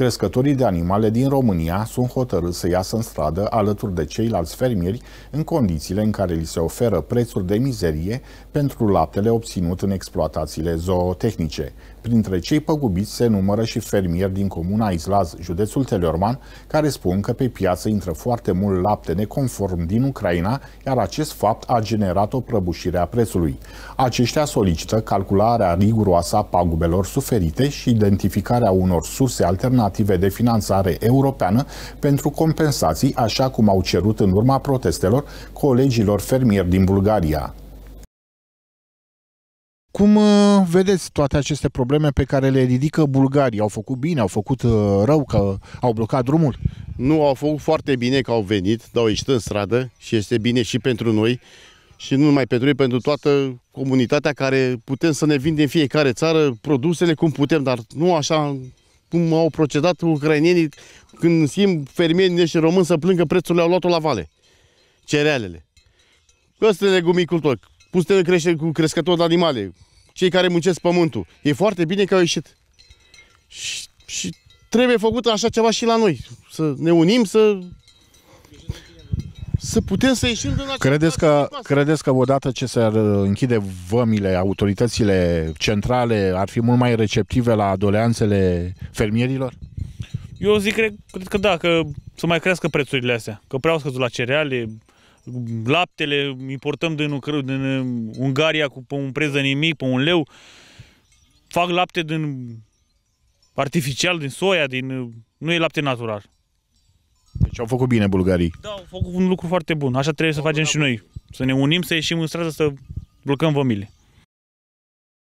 Crescătorii de animale din România sunt hotărâți să iasă în stradă alături de ceilalți fermieri în condițiile în care li se oferă prețuri de mizerie pentru laptele obținut în exploatațiile zootehnice. Printre cei păgubiți se numără și fermieri din comuna Islaz, județul Teleorman, care spun că pe piață intră foarte mult lapte neconform din Ucraina, iar acest fapt a generat o prăbușire a prețului. Aceștia solicită calcularea riguroasă a pagubelor suferite și identificarea unor surse alternative de finanțare europeană pentru compensații, așa cum au cerut în urma protestelor colegilor fermieri din Bulgaria. Cum uh, vedeți toate aceste probleme pe care le ridică bulgarii? Au făcut bine, au făcut uh, rău, că au blocat drumul? Nu, au făcut foarte bine că au venit, dar au ieșit în stradă și este bine și pentru noi și nu numai pentru ei, pentru toată comunitatea care putem să ne vindem fiecare țară produsele cum putem, dar nu așa cum au procedat ucrainienii când simt fermierii și români să plângă prețurile au luat-o la vale, cerealele. Că sunt legumicultori. Puse de crește cu crescători de animale, cei care muncesc pământul. E foarte bine că au ieșit. Și, și trebuie făcut așa ceva și la noi. Să ne unim, să să putem să ieșim din credeți că, credeți că odată ce se închide vămile, autoritățile centrale ar fi mult mai receptive la doleanțele fermierilor? Eu zic, cred, cred că da, că să mai crească prețurile astea, că prea au scăzut la cereale, laptele importăm din, Ucra- din Ungaria cu pe un preț de nimic, pe un leu. Fac lapte din artificial, din soia, din nu e lapte natural. Deci au făcut bine bulgarii. Da, au făcut un lucru foarte bun. Așa trebuie să facem și noi. Să ne unim, să ieșim în stradă, să blocăm vămile.